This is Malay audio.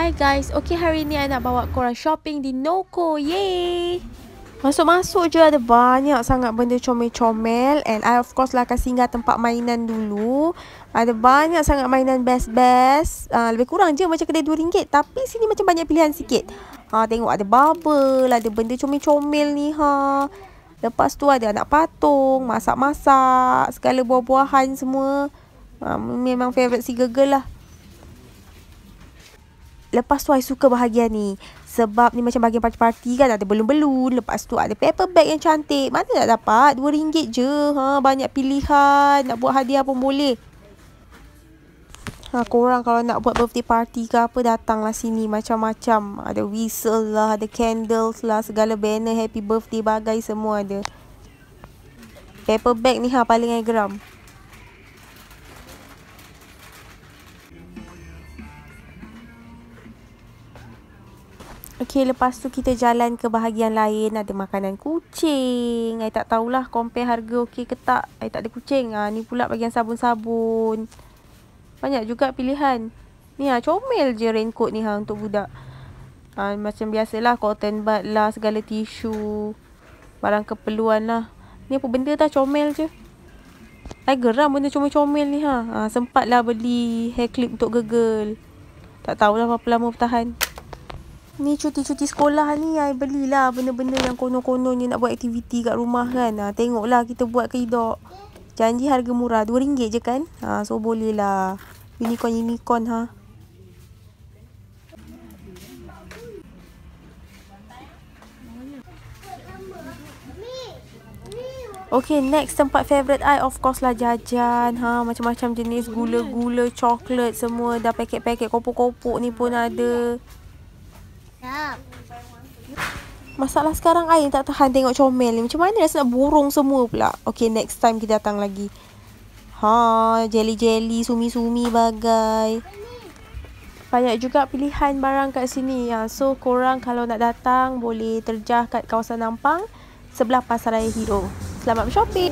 Hi guys, okay hari ni I nak bawa korang shopping di Noko, yay! Masuk-masuk je ada banyak sangat benda comel-comel And I of course lah akan singgah tempat mainan dulu Ada banyak sangat mainan best-best uh, Lebih kurang je macam kedai RM2 Tapi sini macam banyak pilihan sikit ha, Tengok ada bubble, ada benda comel-comel ni ha. Lepas tu ada anak patung, masak-masak Segala buah-buahan semua uh, Memang favourite si Gegel lah Lepas tu I suka bahagian ni Sebab ni macam bahagian parti-parti kan Ada belum-belum Lepas tu ada paper bag yang cantik Mana nak dapat RM2 je ha, Banyak pilihan Nak buat hadiah pun boleh ha, Korang kalau nak buat birthday party ke apa Datanglah sini macam-macam Ada whistle lah Ada candles lah Segala banner happy birthday bagai semua ada Paper bag ni ha paling yang geram. Okay, lepas tu kita jalan ke bahagian lain. Ada makanan kucing. I tak tahulah compare harga okay ke tak. I tak ada kucing. Ha, ni pula bahagian sabun-sabun. Banyak juga pilihan. Ni ha, comel je raincoat ni ha, untuk budak. Ha, macam biasalah cotton bud lah, segala tisu. Barang keperluan lah. Ni apa benda dah comel je. I geram benda comel-comel ni ha. ha sempatlah beli hair clip untuk gegel. Tak tahulah apa lama bertahan ni cuti-cuti sekolah ni I belilah benda-benda yang konon-kononnya konon nak buat aktiviti kat rumah kan ha, tengoklah kita buat ke idok janji harga murah RM2 je kan ha, so boleh lah unicorn unicorn ha Okay, next tempat favourite I, of course lah jajan. Ha, macam-macam jenis gula-gula, coklat semua. Dah paket-paket kopok-kopok ni pun Ada. Masalah sekarang I tak tahan tengok comel ni. Macam mana rasa nak burung semua pula. Okay, next time kita datang lagi. Ha, jelly-jelly, sumi-sumi bagai. Banyak juga pilihan barang kat sini. Ha, so, korang kalau nak datang boleh terjah kat kawasan Nampang sebelah Pasaraya Hero. Selamat shopping.